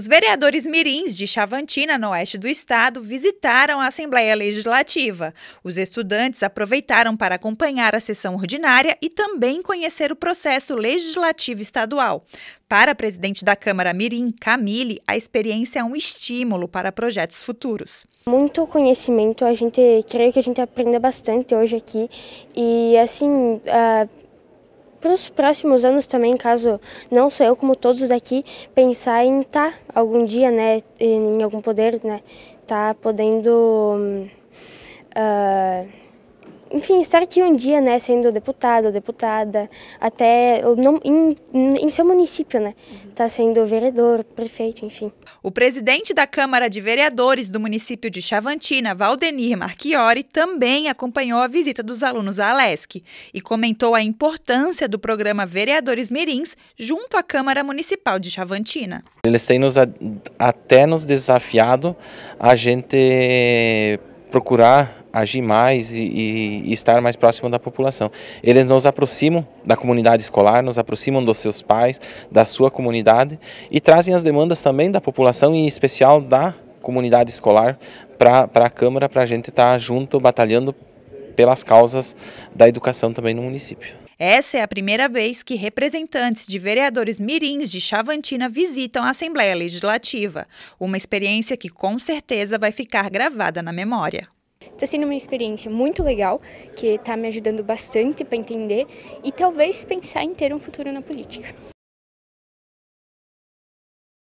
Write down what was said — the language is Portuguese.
Os vereadores mirins de Chavantina, no oeste do estado, visitaram a Assembleia Legislativa. Os estudantes aproveitaram para acompanhar a sessão ordinária e também conhecer o processo legislativo estadual. Para a presidente da Câmara Mirim, Camille, a experiência é um estímulo para projetos futuros. Muito conhecimento, a gente creio que a gente aprenda bastante hoje aqui e assim. Uh para os próximos anos também, caso não sou eu como todos daqui, pensar em estar tá, algum dia, né, em algum poder, né, tá podendo uh, enfim, estar aqui um dia, né, sendo deputado deputada, até não, em, em, seu município, né, está sendo vereador, prefeito, enfim. O presidente da Câmara de Vereadores do município de Chavantina, Valdenir Marchiori, também acompanhou a visita dos alunos à Alesc e comentou a importância do programa Vereadores Mirins junto à Câmara Municipal de Chavantina. Eles têm nos, até nos desafiado a gente procurar agir mais e, e, estar mais próximo da população. Eles nos aproximam da comunidade escolar, nos aproximam dos seus pais, da sua comunidade e trazem as demandas também da população, em especial da comunidade escolar, para a Câmara, para a gente estar tá junto, batalhando pelas causas da educação também no município. Essa é a primeira vez que representantes de vereadores mirins de Chavantina visitam a Assembleia Legislativa, uma experiência que com certeza vai ficar gravada na memória. Está sendo uma experiência muito legal, que está me ajudando bastante para entender e talvez pensar em ter um futuro na política.